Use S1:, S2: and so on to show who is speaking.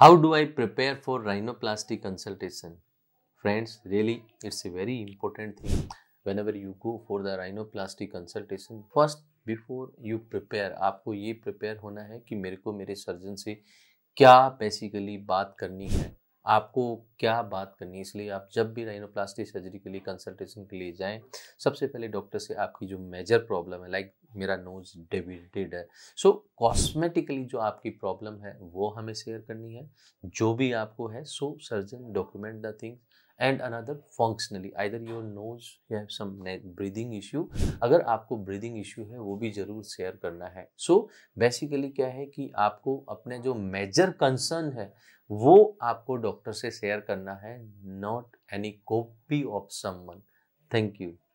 S1: How do I prepare for rhinoplasty consultation? Friends, really, it's a very important thing. Whenever you go for the rhinoplasty consultation, first before you prepare, आपको ये prepare होना है कि मेरे को मेरे surgeon से क्या basically बात करनी है आपको क्या बात करनी इसलिए आप जब भी राइनोप्लास्टी सर्जरी के लिए कंसल्टेशन के लिए जाएं सबसे पहले डॉक्टर से आपकी जो मेजर प्रॉब्लम है लाइक मेरा नोज डेविटेड है सो so, कॉस्मेटिकली जो आपकी प्रॉब्लम है वो हमें शेयर करनी है जो भी आपको है so surgeon document the things and another functionally either your nose you have some breathing issue अगर आपको ब्रीदिंग इश्यू है वो भी ज़रूर शेयर करना है सो so, बेसिकली क्या है कि आपको अपने जो मेजर कंसर्न है वो आपको डॉक्टर से शेयर करना है not any copy of someone thank you